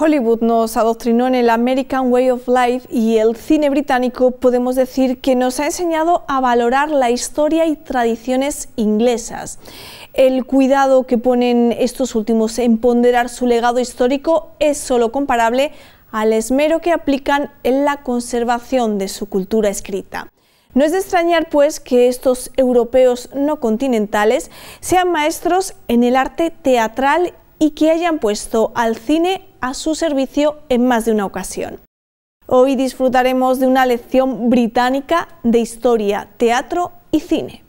Hollywood nos adoctrinó en el American Way of Life y el cine británico podemos decir que nos ha enseñado a valorar la historia y tradiciones inglesas. El cuidado que ponen estos últimos en ponderar su legado histórico es solo comparable al esmero que aplican en la conservación de su cultura escrita. No es de extrañar, pues, que estos europeos no continentales sean maestros en el arte teatral y que hayan puesto al cine a su servicio en más de una ocasión. Hoy disfrutaremos de una lección británica de historia, teatro y cine.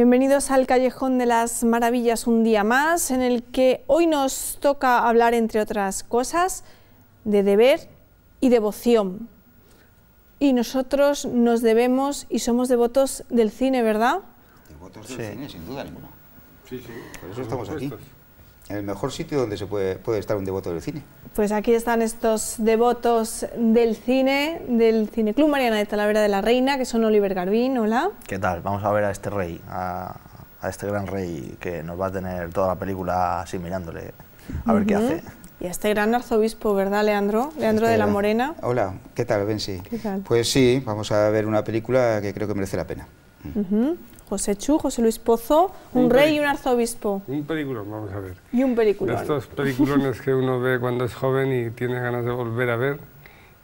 Bienvenidos al Callejón de las Maravillas, un día más en el que hoy nos toca hablar, entre otras cosas, de deber y devoción. Y nosotros nos debemos y somos devotos del cine, ¿verdad? Devotos del cine, sin duda alguna. Sí, sí. Por eso estamos aquí el mejor sitio donde se puede, puede estar un devoto del cine. Pues aquí están estos devotos del cine, del Cineclub Mariana de Talavera de la Reina, que son Oliver Garbín, hola. ¿Qué tal? Vamos a ver a este rey, a, este gran rey que nos va a tener toda la película así mirándole, a ver qué hace. Y este gran arzobispo, ¿verdad, Leandro? Leandro de este la Morena. Hola, ¿qué tal, Bensi? ¿Qué Pues sí, vamos a ver una película que creo que merece la pena. José Chu, José Luis Pozo, un, rey y un arzobispo. Un peliculón, vamos a ver. Y un peliculón. estos peliculones que uno ve cuando es joven y tiene ganas de volver a ver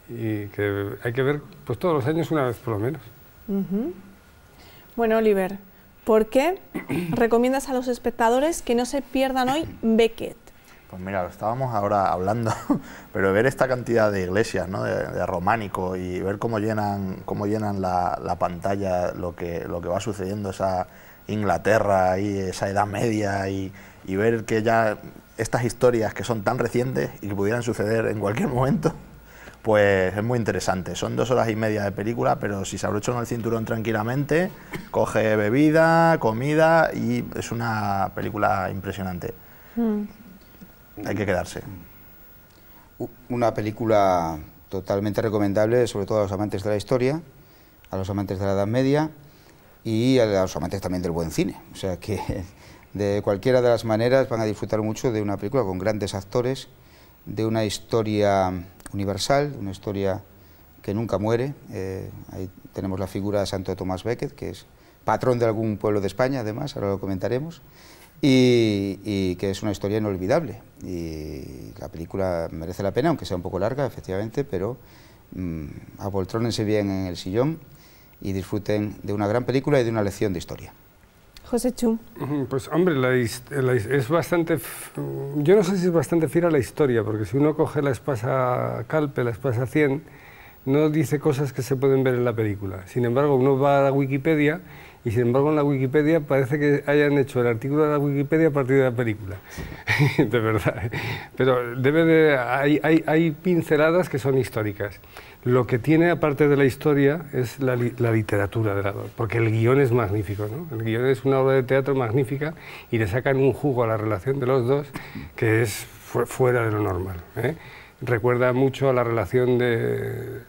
y que hay que ver pues todos los años una vez por lo menos. Bueno, Oliver, ¿por qué recomiendas a los espectadores que no se pierdan hoy Beckett? Pues mira, lo estábamos ahora hablando, pero ver esta cantidad de iglesias, ¿no? de, románico, y ver cómo llenan, cómo llenan la, pantalla lo que, lo que va sucediendo, esa Inglaterra y esa Edad Media, y, ver que ya estas historias que son tan recientes y que pudieran suceder en cualquier momento, pues es muy interesante. Son dos horas y media de película, pero si se abrocha uno el cinturón tranquilamente, coge bebida, comida y es una película impresionante. Mm hay que quedarse. Una película totalmente recomendable, sobre todo a los amantes de la historia, a los amantes de la Edad Media y a los amantes también del buen cine. O sea que de cualquiera de las maneras van a disfrutar mucho de una película con grandes actores, de una historia universal, una historia que nunca muere. Eh, ahí tenemos la figura de Santo Tomás Becket, que es patrón de algún pueblo de España, además, ahora lo comentaremos y, que es una historia inolvidable. Y la película merece la pena, aunque sea un poco larga, efectivamente, pero mm, apoltrónense bien en el sillón y disfruten de una gran película y de una lección de historia. José Chum Pues hombre, la, es bastante... Mm, yo no sé si es bastante a la historia, porque si uno coge la espasa Calpe, la espasa 100, no dice cosas que se pueden ver en la película. Sin embargo, uno va a Wikipedia y sin embargo en la Wikipedia parece que hayan hecho el artículo de la Wikipedia a partir de la película, de verdad. Pero debe de, hay, hay, hay, pinceladas que son históricas. Lo que tiene, aparte de la historia, es la, la literatura, de la, porque el guión es magnífico, ¿no? El guión es una obra de teatro magnífica y le sacan un jugo a la relación de los dos que es fuera de lo normal. ¿eh? Recuerda mucho a la relación de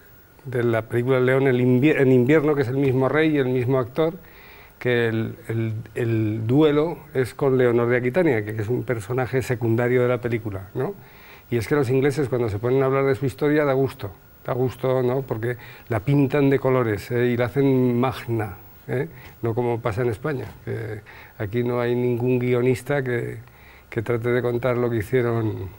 de la película León en invierno, que es el mismo rey y el mismo actor, que el, el, duelo es con Leonor de Aquitania, que es un personaje secundario de la película, ¿no? Y es que los ingleses cuando se ponen a hablar de su historia da gusto, da gusto, ¿no? Porque la pintan de colores ¿eh? y la hacen magna, ¿eh? no como pasa en España. aquí no hay ningún guionista que, que trate de contar lo que hicieron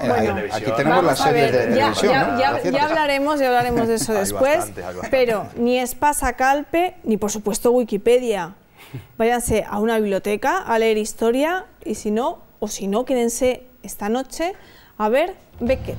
eh, bueno, aquí tenemos las series de ya, hablaremos, ya hablaremos de eso después. pero ni Espasa Calpe, ni por supuesto Wikipedia. Váyanse a una biblioteca a leer historia y si no, o si no, quédense esta noche a ver Beckett.